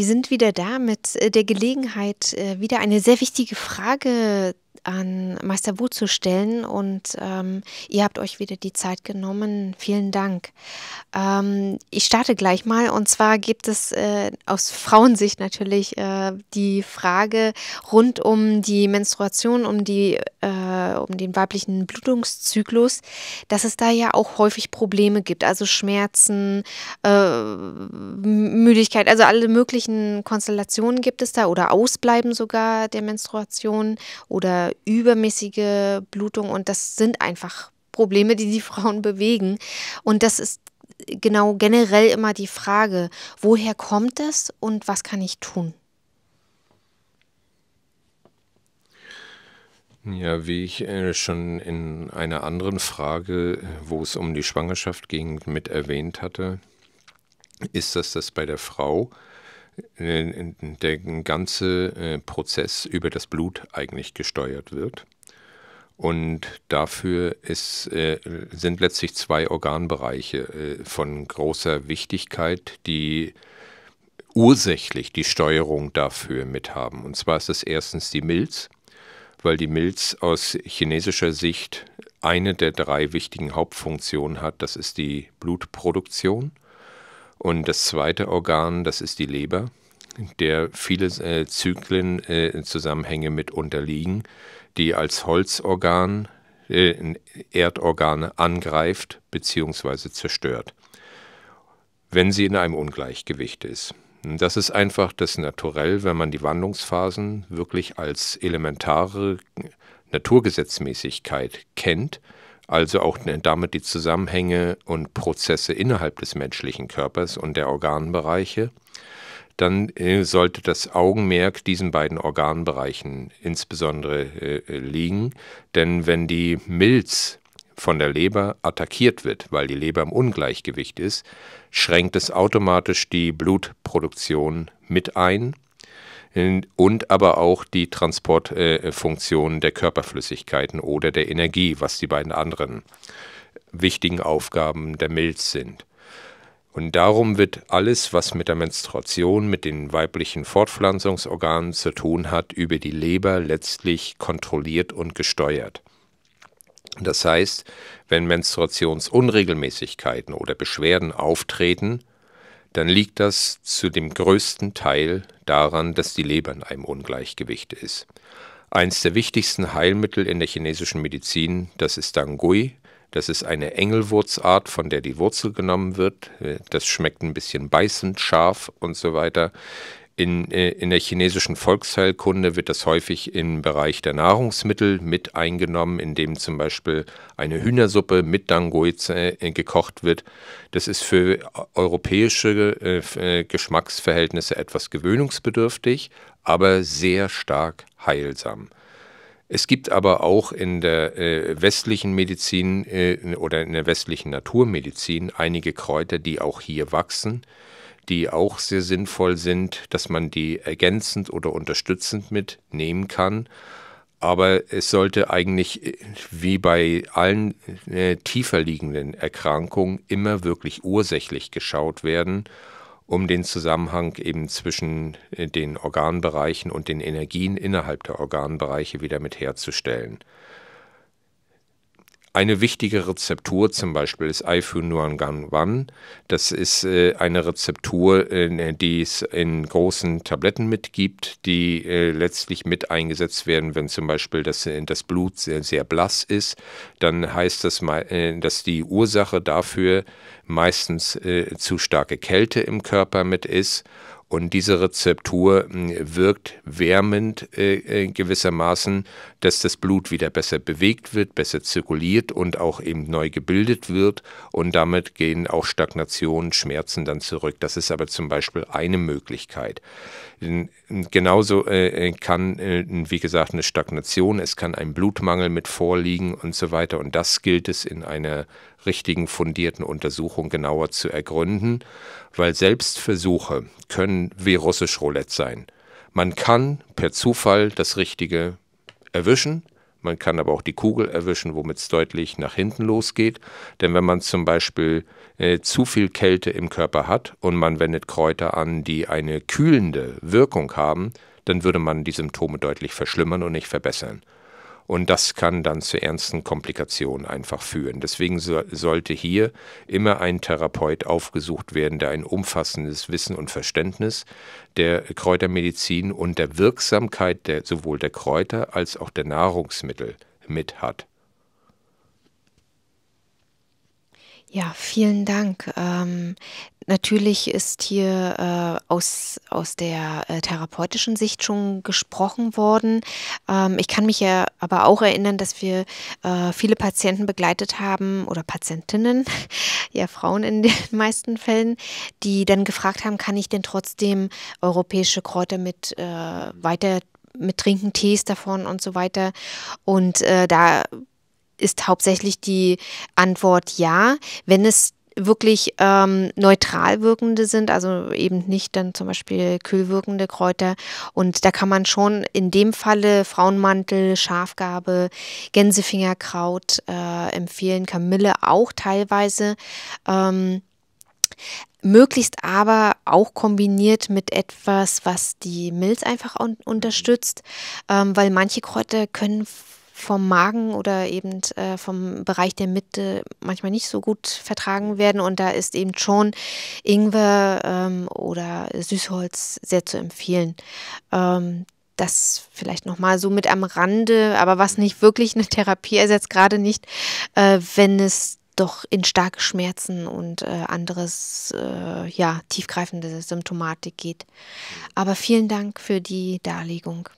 Wir sind wieder da mit äh, der Gelegenheit, äh, wieder eine sehr wichtige Frage zu an Meister Wu zu stellen und ähm, ihr habt euch wieder die Zeit genommen. Vielen Dank. Ähm, ich starte gleich mal und zwar gibt es äh, aus Frauensicht natürlich äh, die Frage rund um die Menstruation, um, die, äh, um den weiblichen Blutungszyklus, dass es da ja auch häufig Probleme gibt, also Schmerzen, äh, Müdigkeit, also alle möglichen Konstellationen gibt es da oder Ausbleiben sogar der Menstruation oder übermäßige Blutung und das sind einfach Probleme, die die Frauen bewegen. Und das ist genau generell immer die Frage, woher kommt das und was kann ich tun? Ja, wie ich äh, schon in einer anderen Frage, äh, wo es um die Schwangerschaft ging, mit erwähnt hatte, ist, dass das bei der Frau äh, der ganze äh, Prozess über das Blut eigentlich gesteuert wird. Und dafür ist, äh, sind letztlich zwei Organbereiche von großer Wichtigkeit, die ursächlich die Steuerung dafür mithaben. Und zwar ist das erstens die Milz, weil die Milz aus chinesischer Sicht eine der drei wichtigen Hauptfunktionen hat. Das ist die Blutproduktion. Und das zweite Organ, das ist die Leber, der viele äh, Zyklenzusammenhänge äh, mit unterliegen, die als Holzorgan äh, Erdorgane angreift bzw. zerstört, wenn sie in einem Ungleichgewicht ist. das ist einfach das Naturell, wenn man die Wandlungsphasen wirklich als elementare Naturgesetzmäßigkeit kennt, also auch ne, damit die Zusammenhänge und Prozesse innerhalb des menschlichen Körpers und der Organbereiche, dann äh, sollte das Augenmerk diesen beiden Organbereichen insbesondere äh, liegen. Denn wenn die Milz von der Leber attackiert wird, weil die Leber im Ungleichgewicht ist, schränkt es automatisch die Blutproduktion mit ein und aber auch die Transportfunktionen der Körperflüssigkeiten oder der Energie, was die beiden anderen wichtigen Aufgaben der Milz sind. Und darum wird alles, was mit der Menstruation, mit den weiblichen Fortpflanzungsorganen zu tun hat, über die Leber letztlich kontrolliert und gesteuert. Das heißt, wenn Menstruationsunregelmäßigkeiten oder Beschwerden auftreten, dann liegt das zu dem größten Teil daran, dass die Leber in einem Ungleichgewicht ist. Eins der wichtigsten Heilmittel in der chinesischen Medizin, das ist Dangui. Das ist eine Engelwurzart, von der die Wurzel genommen wird. Äh, das schmeckt ein bisschen beißend, scharf und so weiter. In, äh, in der chinesischen Volksheilkunde wird das häufig im Bereich der Nahrungsmittel mit eingenommen, indem zum Beispiel eine Hühnersuppe mit Dangoize äh, gekocht wird. Das ist für europäische äh, Geschmacksverhältnisse etwas gewöhnungsbedürftig, aber sehr stark heilsam. Es gibt aber auch in der westlichen Medizin oder in der westlichen Naturmedizin einige Kräuter, die auch hier wachsen, die auch sehr sinnvoll sind, dass man die ergänzend oder unterstützend mitnehmen kann. Aber es sollte eigentlich äh, wie bei allen äh, tiefer liegenden Erkrankungen immer wirklich ursächlich geschaut werden, um den Zusammenhang eben zwischen äh, den Organbereichen und den Energien innerhalb der Organbereiche wieder mit herzustellen eine wichtige Rezeptur zum Beispiel ist Aifu Nuangan Wan. Das ist äh, eine Rezeptur, äh, die es in großen Tabletten mitgibt, die äh, letztlich mit eingesetzt werden, wenn zum Beispiel das, äh, das Blut sehr, sehr blass ist. Dann heißt das, äh, dass die Ursache dafür meistens äh, zu starke Kälte im Körper mit ist und diese Rezeptur hm, wirkt wärmend äh, äh, gewissermaßen, dass das Blut wieder besser bewegt wird, besser zirkuliert und auch eben neu gebildet wird. Und damit gehen auch Stagnationen, Schmerzen dann zurück. Das ist aber zum Beispiel eine Möglichkeit. Genauso äh, äh, kann, äh, wie gesagt, eine Stagnation, es kann ein Blutmangel mit vorliegen und so weiter. Und das gilt es in einer richtigen fundierten Untersuchung genauer zu ergründen, weil selbst Versuche können wie russisch Roulette sein. Man kann per Zufall das Richtige erwischen, man kann aber auch die Kugel erwischen, womit es deutlich nach hinten losgeht. Denn wenn man zum Beispiel äh, zu viel Kälte im Körper hat und man wendet Kräuter an, die eine kühlende Wirkung haben, dann würde man die Symptome deutlich verschlimmern und nicht verbessern. Und das kann dann zu ernsten Komplikationen einfach führen. Deswegen so, sollte hier immer ein Therapeut aufgesucht werden, der ein umfassendes Wissen und Verständnis der Kräutermedizin und der Wirksamkeit der, sowohl der Kräuter als auch der Nahrungsmittel mit hat. Ja, vielen Dank. Ähm, natürlich ist hier äh, aus, aus der äh, therapeutischen Sicht schon gesprochen worden. Ähm, ich kann mich ja aber auch erinnern, dass wir äh, viele Patienten begleitet haben oder Patientinnen, ja Frauen in den meisten Fällen, die dann gefragt haben, kann ich denn trotzdem europäische Kräuter mit äh, weiter mit Trinken Tees davon und so weiter. Und äh, da ist hauptsächlich die Antwort ja. Wenn es wirklich ähm, neutral wirkende sind, also eben nicht dann zum Beispiel kühl wirkende Kräuter. Und da kann man schon in dem Falle Frauenmantel, Schafgarbe, Gänsefingerkraut äh, empfehlen, Kamille auch teilweise. Ähm, möglichst aber auch kombiniert mit etwas, was die Milz einfach un unterstützt, ähm, weil manche Kräuter können vom Magen oder eben äh, vom Bereich der Mitte manchmal nicht so gut vertragen werden. Und da ist eben schon Ingwer ähm, oder Süßholz sehr zu empfehlen. Ähm, das vielleicht nochmal so mit am Rande, aber was nicht wirklich eine Therapie ersetzt, gerade nicht, äh, wenn es doch in starke Schmerzen und äh, anderes, äh, ja, tiefgreifende Symptomatik geht. Aber vielen Dank für die Darlegung.